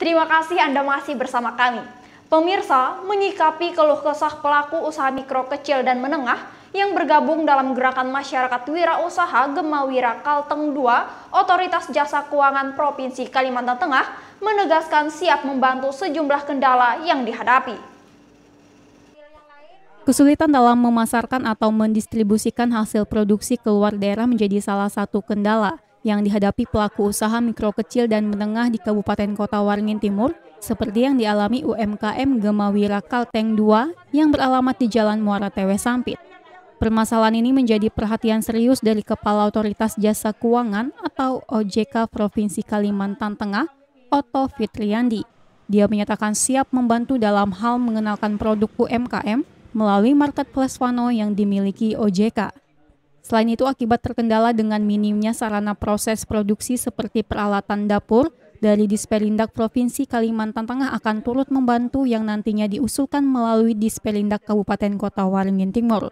Terima kasih Anda masih bersama kami. Pemirsa, menyikapi keluh kesah pelaku usaha mikro kecil dan menengah yang bergabung dalam gerakan masyarakat wirausaha Gemawira Kalteng II, Otoritas Jasa Keuangan Provinsi Kalimantan Tengah menegaskan siap membantu sejumlah kendala yang dihadapi. Kesulitan dalam memasarkan atau mendistribusikan hasil produksi keluar daerah menjadi salah satu kendala yang dihadapi pelaku usaha mikro kecil dan menengah di Kabupaten Kota Waringin Timur seperti yang dialami UMKM Gemawira Kalteng 2 yang beralamat di Jalan Muara Tewe Sampit. Permasalahan ini menjadi perhatian serius dari Kepala Otoritas Jasa Keuangan atau OJK Provinsi Kalimantan Tengah, Otto Fitriandi. Dia menyatakan siap membantu dalam hal mengenalkan produk UMKM melalui marketplace Fano yang dimiliki OJK. Selain itu, akibat terkendala dengan minimnya sarana proses produksi seperti peralatan dapur, dari Disperindak Provinsi Kalimantan Tengah akan turut membantu yang nantinya diusulkan melalui Disperindak Kabupaten Kota Waringin Timur.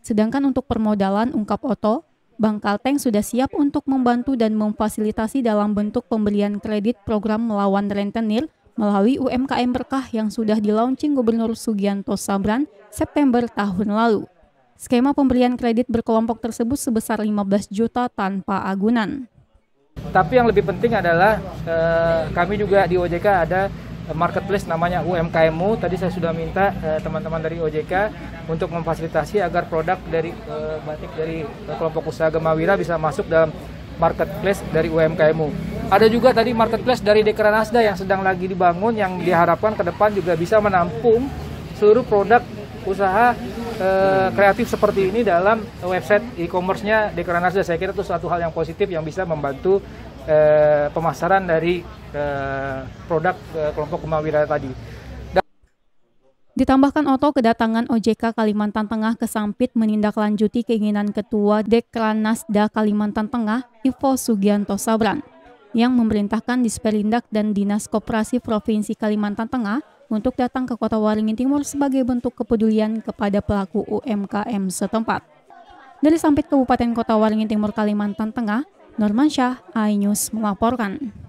Sedangkan untuk permodalan ungkap Oto, Bank Kalteng sudah siap untuk membantu dan memfasilitasi dalam bentuk pembelian kredit program melawan rentenir melalui UMKM Berkah yang sudah dilaunching Gubernur Sugianto Sabran September tahun lalu. Skema pemberian kredit berkelompok tersebut sebesar 15 juta tanpa agunan. Tapi yang lebih penting adalah eh, kami juga di OJK ada marketplace namanya UMKMU. Tadi saya sudah minta eh, teman-teman eh, dari OJK untuk memfasilitasi agar produk dari eh, batik dari eh, kelompok usaha Gemawira bisa masuk dalam marketplace dari UMKMU. Ada juga tadi marketplace dari Dekranasda yang sedang lagi dibangun yang diharapkan ke depan juga bisa menampung seluruh produk usaha e, kreatif seperti ini dalam website e-commerce-nya Dekra Saya kira itu suatu hal yang positif yang bisa membantu e, pemasaran dari e, produk e, kelompok kemawiraya tadi. Ditambahkan Oto, kedatangan OJK Kalimantan Tengah ke Sampit menindaklanjuti keinginan Ketua Dekranasda Kalimantan Tengah, Ivo Sugianto Sabran, yang memerintahkan Disperindak dan Dinas Koperasi Provinsi Kalimantan Tengah untuk datang ke Kota Waringin Timur sebagai bentuk kepedulian kepada pelaku UMKM setempat. Dari Sampit Kabupaten Kota Waringin Timur, Kalimantan Tengah, Norman Syah, iNews melaporkan.